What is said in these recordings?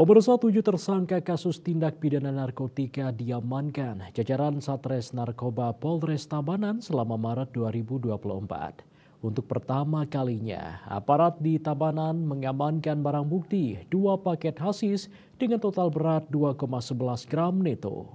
Pemirsa tujuh tersangka kasus tindak pidana narkotika diamankan jajaran Satres Narkoba Polres Tabanan selama Maret 2024. Untuk pertama kalinya, aparat di Tabanan mengamankan barang bukti dua paket hasis dengan total berat 2,11 gram neto.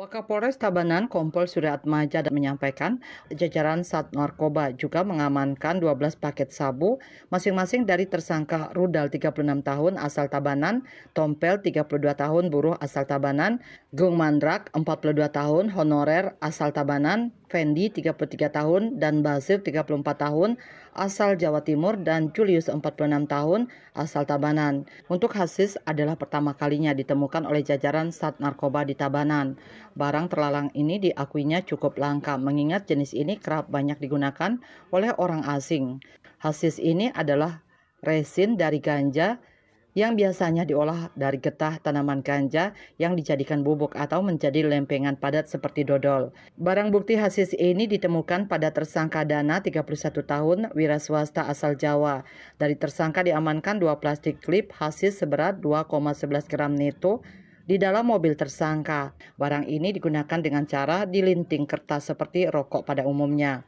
Wakapolres Tabanan Kompol Maja dan menyampaikan jajaran Sat Narkoba juga mengamankan 12 paket sabu masing-masing dari tersangka Rudal 36 tahun asal Tabanan, Tompel 32 tahun buruh asal Tabanan, Gung Mandrak 42 tahun honorer asal Tabanan, Fendi 33 tahun dan Basir 34 tahun asal Jawa Timur dan Julius 46 tahun asal Tabanan. Untuk Hasis adalah pertama kalinya ditemukan oleh jajaran Sat Narkoba di Tabanan. Barang terlarang ini diakuinya cukup langka mengingat jenis ini kerap banyak digunakan oleh orang asing. Hasis ini adalah resin dari ganja yang biasanya diolah dari getah tanaman ganja yang dijadikan bubuk atau menjadi lempengan padat seperti dodol. Barang bukti hasil ini ditemukan pada tersangka Dana 31 tahun wira swasta asal Jawa. Dari tersangka diamankan dua plastik klip hasil seberat 2,11 gram neto di dalam mobil tersangka. Barang ini digunakan dengan cara dilinting kertas seperti rokok pada umumnya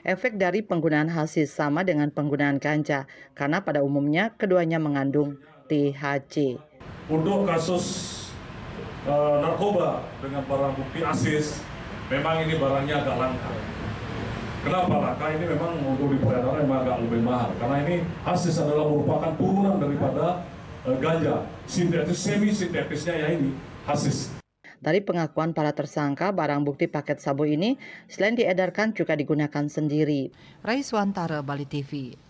efek dari penggunaan hasil sama dengan penggunaan ganja, karena pada umumnya keduanya mengandung THC. Untuk kasus e, narkoba dengan barang bukti asis, memang ini barangnya agak langka. Kenapa langka? Ini memang untuk di peredaran memang agak lebih mahal. Karena ini asis adalah merupakan turunan daripada e, ganja. Sintetis, semi sintetisnya ya ini asis. Dari pengakuan para tersangka, barang bukti paket sabu ini selain diedarkan juga digunakan sendiri. Rais Wantara, Bali TV.